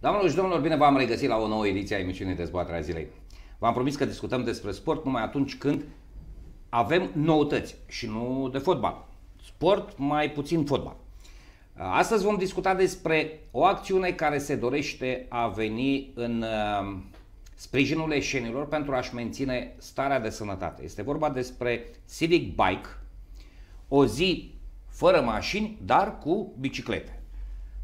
Doamnelor și domnilor, bine v-am regăsit la o nouă ediție a emisiunii Dezbaterea Zilei. V-am promis că discutăm despre sport numai atunci când avem noutăți și nu de fotbal. Sport, mai puțin fotbal. Astăzi vom discuta despre o acțiune care se dorește a veni în uh, sprijinul eșenilor pentru a-și menține starea de sănătate. Este vorba despre Civic Bike, o zi fără mașini, dar cu biciclete.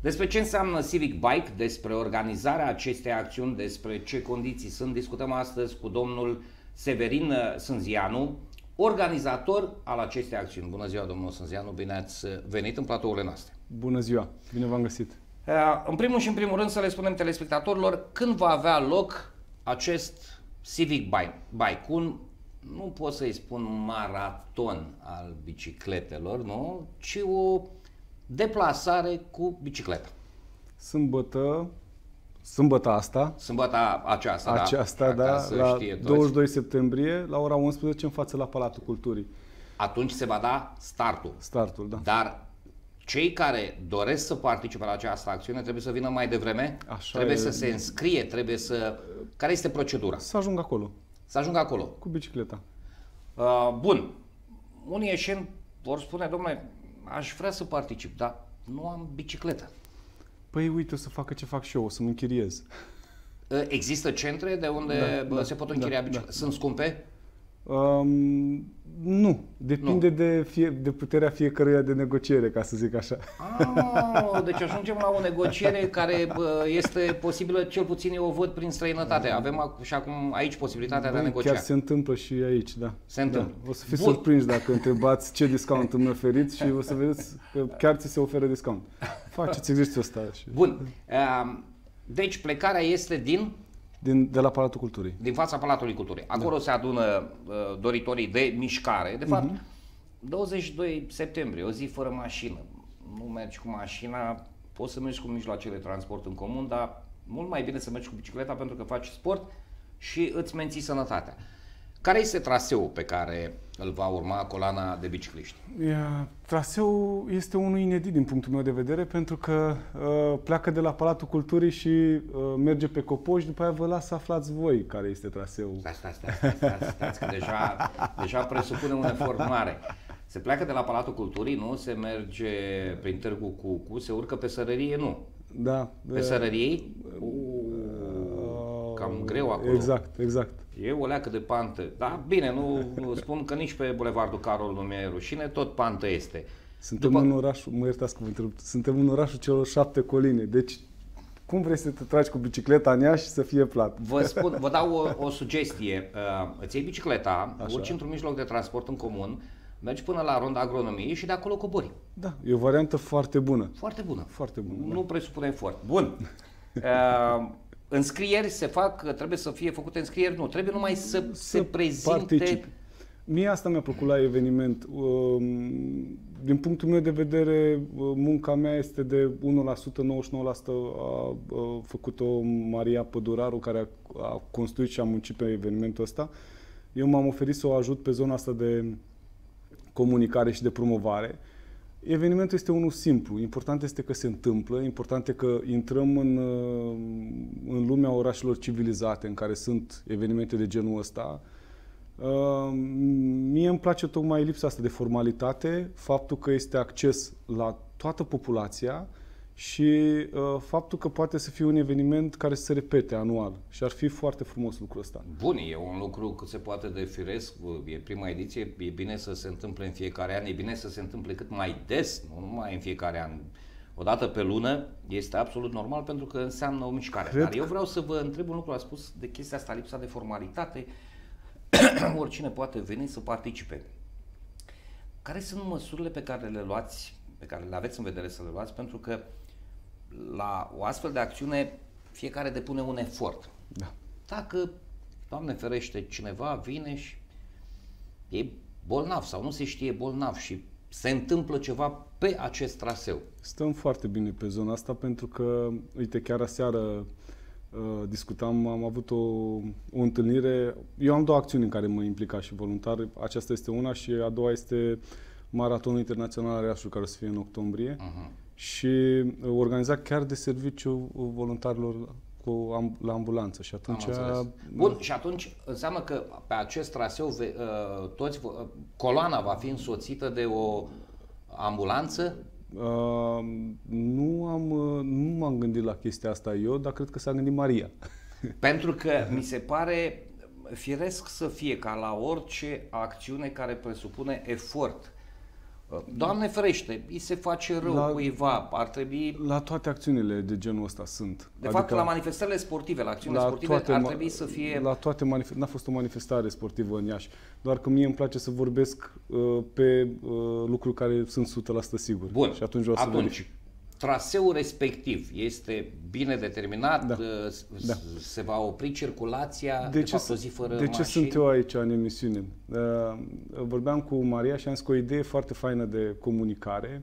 Despre ce înseamnă Civic Bike, despre organizarea acestei acțiuni, despre ce condiții sunt, discutăm astăzi cu domnul Severin uh, Sânzianu, organizator al acestei acțiuni. Bună ziua, domnul Sânzianu, bine ați uh, venit în platourile noastre. Bună ziua, bine v-am găsit. Uh, în primul și în primul rând să le spunem telespectatorilor când va avea loc acest Civic Bike, bike un nu pot să-i spun maraton al bicicletelor, nu? ci o deplasare cu bicicleta. Sâmbătă, sâmbătă asta. Sâmbătă aceasta, da. aceasta da, da la 22 toți. 22 septembrie, la ora 11, în față la Palatul Culturii. Atunci se va da startul. Startul, da. Dar cei care doresc să participe la această acțiune trebuie să vină mai devreme, Așa trebuie e... să se înscrie, trebuie să... Care este procedura? Să ajungă acolo. Să ajungă acolo. Cu bicicleta. Uh, bun. Unii ieșeni vor spune, domnule, aș vrea să particip, dar nu am bicicletă. Păi uite, o să facă ce fac și eu, o să mă închiriez. Există centre de unde da, da se da, pot închiria da, biciclete? Da, Sunt scumpe? Um, nu, depinde nu. De, fie, de puterea fiecăruia de negociere, ca să zic așa. Ah, deci ajungem la o negociere care este posibilă, cel puțin eu o văd prin străinătate. Da. Avem și acum aici posibilitatea Bun, de a negocia. Chiar se întâmplă și aici, da. Se întâmplă. Da. O să fiți Bun. surprinși dacă întrebați ce discount îmi oferiți și o să vedeți că chiar ți se oferă discount. Faceți exercițiul ăsta. Și... Bun. Deci plecarea este din din, de la Palatul Culturii. Din fața Palatului Culturii. Acolo da. se adună uh, doritorii de mișcare. De fapt, mhm. uh-huh. 22 septembrie, o zi fără mașină. Nu mergi cu mașina, poți să mergi cu mijloacele de transport în comun, dar mult mai bine să mergi cu bicicleta pentru că faci sport și îți menții sănătatea. Care este traseul pe care îl va urma colana de bicicliști? Traseul este unul inedit din punctul meu de vedere pentru că uh, pleacă de la Palatul Culturii și uh, merge pe Copoș, după aia vă las să aflați voi care este traseul. Stai, stai, stai, stai, stai, stai că deja, deja presupune un efort mare. Se pleacă de la Palatul Culturii, nu? Se merge prin Târgu Cucu, se urcă pe Sărărie, nu? Da. Pe Sărărie? Uh, cam greu acolo. Exact, exact. E o leacă de pantă. Da, bine, nu spun că nici pe Bulevardul Carol nu mi-e rușine, tot pantă este. Suntem După... în orașul, mă iertați cum întrerup, suntem în orașul celor șapte coline, deci cum vrei să te tragi cu bicicleta în ea și să fie plat? Vă spun, vă dau o, o sugestie. Uh, îți iei bicicleta, Așa. urci într-un mijloc de transport în comun, mergi până la ronda agronomiei și de acolo cobori. Da, e o variantă foarte bună. Foarte bună. Foarte bună. Nu da. presupune efort. Bun. Uh, Înscrieri se fac, trebuie să fie făcute înscrieri? Nu, trebuie numai să, să se prezinte... Participi. Mie asta mi-a plăcut la eveniment. Um, din punctul meu de vedere, uh, munca mea este de 1%, 99% a uh, făcut-o Maria Păduraru, care a construit și a muncit pe evenimentul ăsta. Eu m-am oferit să o ajut pe zona asta de comunicare și de promovare. Uh, Evenimentul este unul simplu. Important este că se întâmplă, important este că intrăm în, uh, în lumea orașelor civilizate în care sunt evenimente de genul ăsta. Uh, mie îmi place tocmai lipsa asta de formalitate, faptul că este acces la toată populația, și uh, faptul că poate să fie un eveniment care să se repete anual și ar fi foarte frumos lucrul ăsta. Bun, e un lucru cât se poate de firesc, e prima ediție, e bine să se întâmple în fiecare an, e bine să se întâmple cât mai des, nu numai în fiecare an, o dată pe lună, este absolut normal pentru că înseamnă o mișcare. Cred Dar eu vreau să vă întreb un lucru, a spus de chestia asta, lipsa de formalitate, oricine poate veni să participe. Care sunt măsurile pe care le luați pe care le aveți în vedere să le luați, pentru că la o astfel de acțiune fiecare depune un efort. Da. Dacă, Doamne ferește, cineva vine și e bolnav sau nu se știe bolnav și se întâmplă ceva pe acest traseu. Stăm foarte bine pe zona asta pentru că, uite, chiar aseară Uh, discutam, am avut o, o întâlnire. Eu am două acțiuni în care mă implica și voluntar. Aceasta este una și a doua este maratonul internațional Reașul, care o să fie în octombrie, uh-huh. și uh, organizat chiar de serviciu uh, voluntarilor cu am, la ambulanță și atunci... A... Uh, Bun, și atunci înseamnă că pe acest traseu ve, toți, coloana va fi însoțită de o ambulanță? Uh, nu, am, nu m-am gândit la chestia asta eu, dar cred că s-a gândit Maria. Pentru că mi se pare firesc să fie ca la orice acțiune care presupune efort Doamne ferește, îi se face rău la, cuiva, ar trebui... La toate acțiunile de genul ăsta sunt. De adică, fapt, la manifestările sportive, la acțiunile la sportive, toate, ar trebui să fie... La toate manifestările, N-a fost o manifestare sportivă în Iași, doar că mie îmi place să vorbesc uh, pe uh, lucruri care sunt 100% sigur. Bun, și atunci o să atunci traseul respectiv este bine determinat, da. Uh, da. se va opri circulația de, de ce, fapt, o zi fără De ce mașini? sunt eu aici în emisiune? Uh, vorbeam cu Maria și am zis că o idee foarte faină de comunicare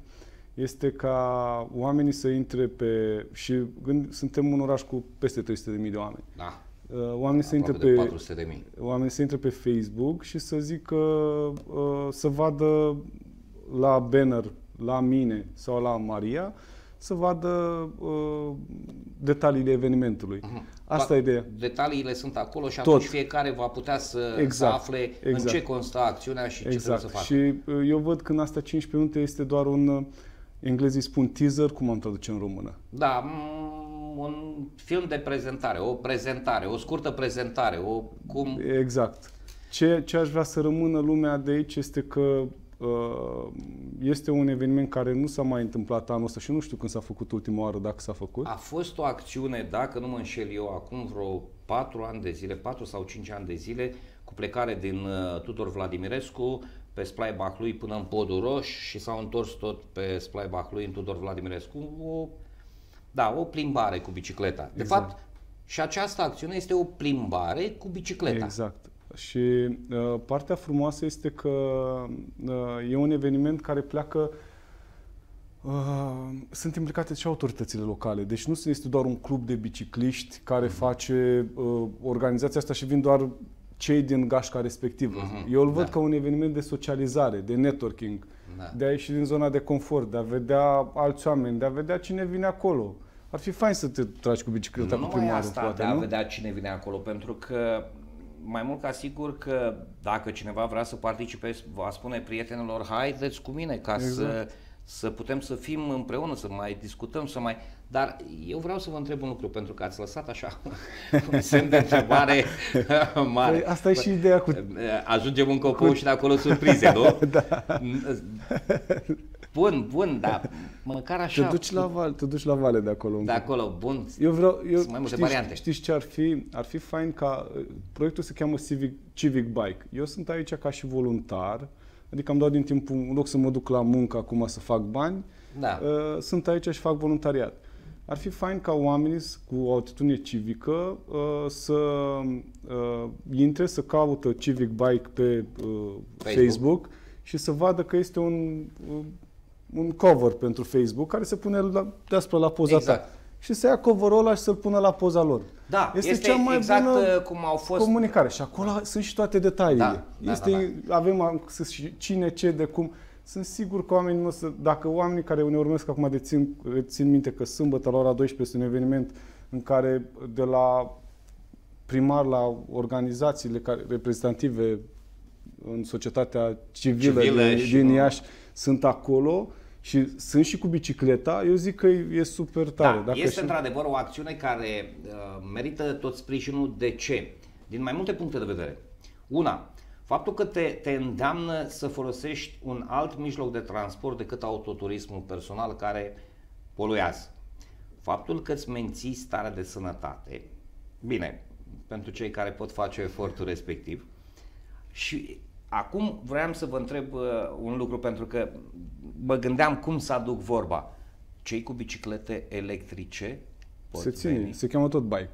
este ca oamenii să intre pe... și gând, suntem un oraș cu peste 300.000 de oameni. Da. Uh, oamenii să, intre pe, oamenii să intre pe Facebook și să zică, să vadă la banner, la mine sau la Maria, să vadă uh, detaliile evenimentului. Aha. Mhm. Asta e ideea. Detaliile sunt acolo și Tot. atunci fiecare va putea să, exact. să afle exact. în ce constă acțiunea și exact. ce trebuie exact. să facă. Și uh, eu văd că în astea 15 minute este doar un, uh, englezii spun teaser, cum am traduce în română? Da, un film de prezentare, o prezentare, o scurtă prezentare, o cum... Exact. Ce, ce aș vrea să rămână lumea de aici este că Uh, este un eveniment care nu s-a mai întâmplat anul ăsta și nu știu când s-a făcut ultima oară, dacă s-a făcut. A fost o acțiune, dacă nu mă înșel eu, acum vreo 4 ani de zile, 4 sau 5 ani de zile, cu plecare din uh, Tudor Vladimirescu pe Splaibach lui până în Podul Roș și s-au întors tot pe Splaibach lui în Tudor Vladimirescu. O, da, o plimbare cu bicicleta. De exact. fapt, și această acțiune este o plimbare cu bicicleta. Exact. Și uh, partea frumoasă este că uh, e un eveniment care pleacă Uh, sunt implicate și autoritățile locale. Deci nu este doar un club de bicicliști care uh-huh. face uh, organizația asta și vin doar cei din gașca respectivă. Uh-huh. Eu îl văd da. ca un eveniment de socializare, de networking, da. de a ieși din zona de confort, de a vedea alți oameni, de a vedea cine vine acolo. Ar fi fain să te tragi cu bicicleta nu cu primarul, asta, poate, de nu? a vedea cine vine acolo, pentru că mai mult ca sigur că dacă cineva vrea să participe, va spune prietenilor, haideți cu mine ca exact. să, să putem să fim împreună, să mai discutăm, să mai... Dar eu vreau să vă întreb un lucru, pentru că ați lăsat așa un semn de întrebare păi mare. Păi asta e și ideea cu... Ajungem în copou cu... și de acolo surprize, nu? da. Bun, bun, dar măcar așa... Te duci la, val, te duci la vale de acolo. De acolo, bun. Eu vreau, eu, mai multe știi, variante. Știi ce ar fi? Ar fi fain ca... Uh, proiectul se cheamă Civic, Civic Bike. Eu sunt aici ca și voluntar, adică am dat din timpul, un loc să mă duc la muncă acum să fac bani, da. Uh, sunt aici și fac voluntariat. Ar fi fain ca oamenii cu o atitudine civică uh, să uh, intre, să caută Civic Bike pe uh, Facebook. Facebook și să vadă că este un uh, un cover pentru Facebook care se pune la, deasupra la poza exact. ta. Și să ia coverul ăla și să-l pună la poza lor. Da, este, este cea mai exact bună uh, cum au fost... comunicare. Și acolo sunt și toate detaliile. Da, da, da este, da, da. Avem cine, ce, de cum. Sunt sigur că oamenii nu să, dacă oamenii care ne urmăresc acum de țin, țin minte că sâmbătă la ora 12 este un eveniment în care de la primar la organizațiile care, reprezentative în societatea civilă, civilă din, din Iași sunt acolo și sunt și cu bicicleta, eu zic că e super da, tare. Da, dacă este și... într-adevăr o acțiune care uh, merită tot sprijinul. De ce? Din mai multe puncte de vedere. Una, faptul că te, te îndeamnă să folosești un alt mijloc de transport decât autoturismul personal care poluează. Faptul că îți menții starea de sănătate, bine, pentru cei care pot face efortul respectiv, și Acum vreau să vă întreb uh, un lucru, pentru că mă gândeam cum să aduc vorba. Cei cu biciclete electrice pot se ține, veni? se cheamă tot bike.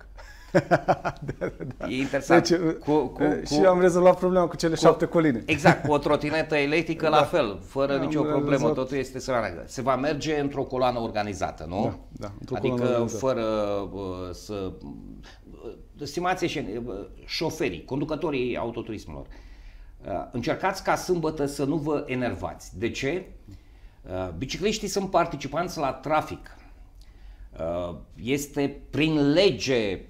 Da, da, da. E interesant. Deci, uh, cu, cu, uh, cu, și am rezolvat problema cu cele cu, șapte coline. Exact, cu o trotinetă electrică da. la fel, fără am nicio rezolvat. problemă, totul este să Se va merge într-o coloană organizată, nu? Da, da într-o Adică organizată. fără uh, să... Uh, stimați și șoferii, conducătorii autoturismelor, uh, Uh, încercați ca sâmbătă să nu vă enervați. De ce? Uh, bicicliștii sunt participanți la trafic. Uh, este prin lege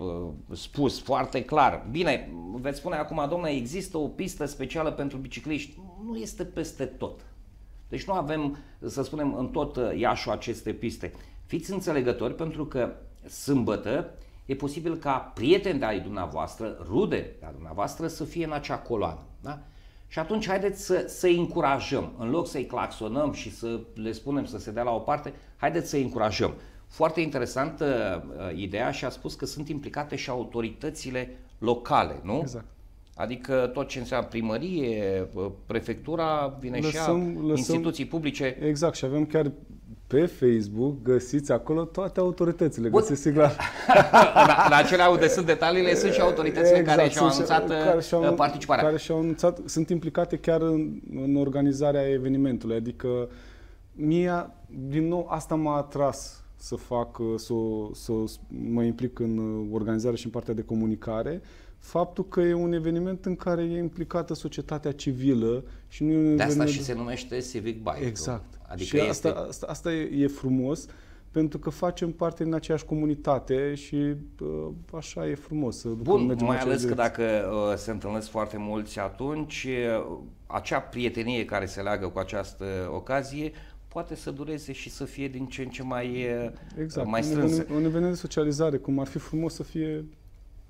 spus foarte clar. Bine, veți spune acum, domnule, există o pistă specială pentru bicicliști. Nu este peste tot. Deci nu avem, să spunem, în tot Iașu aceste piste. Fiți înțelegători pentru că sâmbătă e posibil ca prieteni de ai dumneavoastră, rude de dumneavoastră să fie în acea coloană. Da? Și atunci haideți să, să încurajăm, în loc să-i claxonăm și să le spunem să se dea la o parte, haideți să încurajăm. Foarte interesantă uh, ideea și a spus că sunt implicate și autoritățile locale, nu? Exact. Adică tot ce înseamnă primărie, uh, prefectura, vine lăsăm, și a lăsăm, instituții publice. Exact, și avem chiar pe Facebook găsiți acolo toate autoritățile. Bun. Găsiți sigla. la, la acelea unde sunt detaliile sunt și autoritățile exact, care și-au anunțat care și-au, uh, participarea. Care și-au anunțat, sunt implicate chiar în, în organizarea evenimentului. Adică mie, din nou, asta m-a atras să fac, uh, să, să mă implic în uh, organizare și în partea de comunicare. Uh, faptul că e un eveniment în care e implicată societatea civilă și nu e un De eveniment... asta și se numește civic bike. Exact. Adică și este... asta, asta, asta e, frumos pentru că facem parte din aceeași comunitate și uh, așa e frumos. Bun, mai ales că dacă uh, se întâlnesc foarte mulți atunci, uh, acea prietenie care se leagă cu această ocazie poate să dureze și să fie din ce în ce mai, uh, exact. mai strânsă. Exact, un, un eveniment de socializare, cum ar fi frumos să fie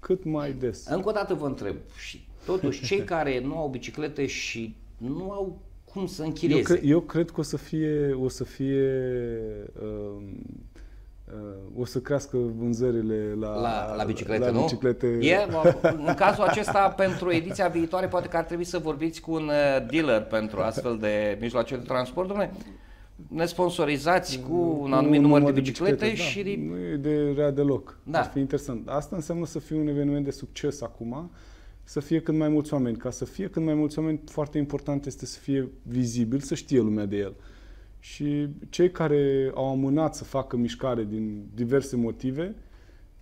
cât mai des. Încă o dată vă întreb și totuși cei care nu au biciclete și nu au cum să închirieze. Eu, cre- eu cred că o să fie, o să fie um, uh, o să crească vânzările la, la, la biciclete, la nu? Biciclete. E, în cazul acesta, pentru ediția viitoare, poate că ar trebui să vorbiți cu un uh, dealer pentru astfel de mijloace de transport. Dom'le, ne sponsorizați cu un anumit număr, număr de biciclete, biciclete da. și... nu e de rea deloc. Da. Ar fi interesant. Asta înseamnă să fie un eveniment de succes acum, să fie cât mai mulți oameni. Ca să fie cât mai mulți oameni, foarte important este să fie vizibil, să știe lumea de el. Și cei care au amânat să facă mișcare din diverse motive,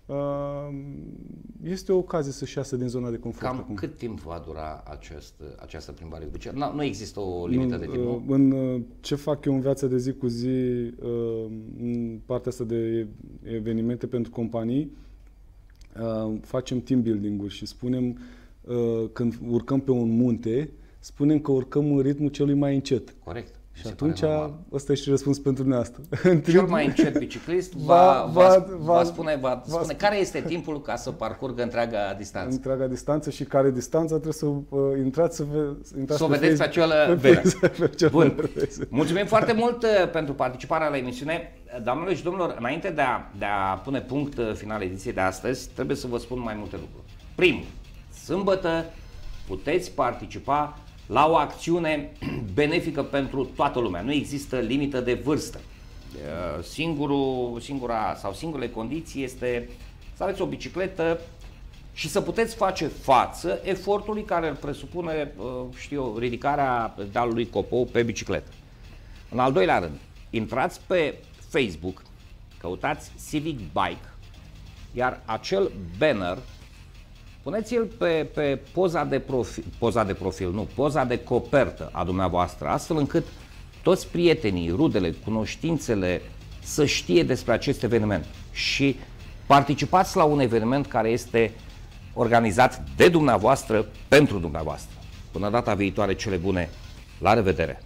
Uh, este o ocazie să-și iasă din zona de confort. Cam acum. cât timp va dura acest, această plimbare Deci, Nu, nu există o limită nu, de timp, uh, În uh, ce fac eu în viața de zi cu zi, în partea asta de evenimente pentru companii, facem team building-uri și spunem, când urcăm pe un munte, spunem că urcăm în ritmul celui mai încet. Corect. Și atunci, ăsta e și răspuns pentru dumneavoastră. Cel mai încet biciclist va, va, va, va, spune, va, va spune care este timpul ca să parcurgă întreaga distanță. Întreaga distanță și care distanță trebuie să uh, intrați să, ve, intrați să o vedeți pe acela Bun. Mulțumim foarte mult uh, pentru participarea la emisiune. Doamnelor și domnilor, înainte de a, de a pune punct uh, final ediției de astăzi, trebuie să vă spun mai multe lucruri. Primul, sâmbătă puteți participa la o acțiune benefică pentru toată lumea. Nu există limită de vârstă. Uh, singurul, singura sau singurele condiții este să aveți o bicicletă și să puteți face față efortului care îl presupune, uh, știu eu, ridicarea dealului Copou pe bicicletă. În al doilea rând, intrați pe Facebook, căutați Civic Bike, iar acel banner Puneți-l pe, pe poza, de profil, poza de profil, nu, poza de copertă a dumneavoastră, astfel încât toți prietenii, rudele, cunoștințele să știe despre acest eveniment și participați la un eveniment care este organizat de dumneavoastră pentru dumneavoastră. Până data viitoare, cele bune! La revedere!